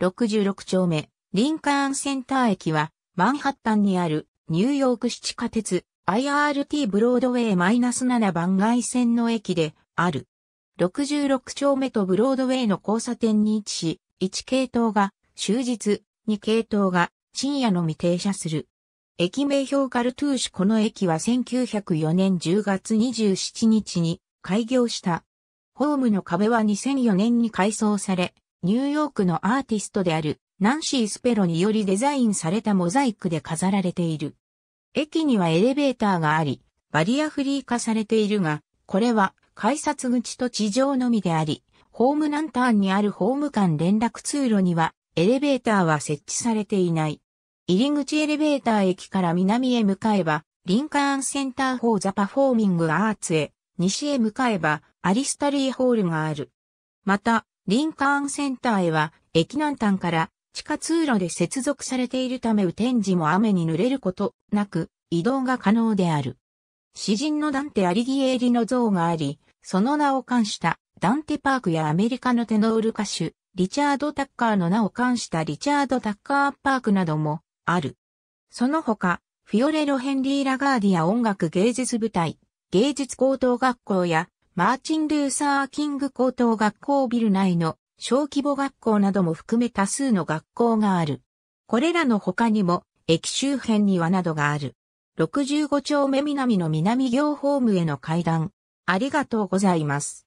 66丁目、リンカーンセンター駅は、マンハッタンにあるニューヨーク市地下鉄 IRT ブロードウェイ -7 番外線の駅である。66丁目とブロードウェイの交差点に位置し、1系統が終日、2系統が深夜のみ停車する。駅名表カルトゥーシュこの駅は1904年10月27日に開業した。ホームの壁は2004年に改装され、ニューヨークのアーティストであるナンシー・スペロによりデザインされたモザイクで飾られている。駅にはエレベーターがあり、バリアフリー化されているが、これは改札口と地上のみであり、ホームランターンにあるホーム間連絡通路にはエレベーターは設置されていない。入り口エレベーター駅から南へ向かえば、リンカーンセンター・フォー・ザ・パフォーミング・アーツへ、西へ向かえば、アリスタリー・ホールがある。また、リンカーンセンターへは、駅南端から地下通路で接続されているため雨天時も雨に濡れることなく移動が可能である。詩人のダンテ・アリギエーリの像があり、その名を冠したダンテ・パークやアメリカのテノール歌手、リチャード・タッカーの名を冠したリチャード・タッカー・パークなどもある。その他、フィオレロ・ヘンリー・ラガーディア音楽芸術部隊、芸術高等学校やマーチン・ルーサー・キング高等学校ビル内の小規模学校なども含め多数の学校がある。これらの他にも、駅周辺にはなどがある。65丁目南の南行ホームへの階段。ありがとうございます。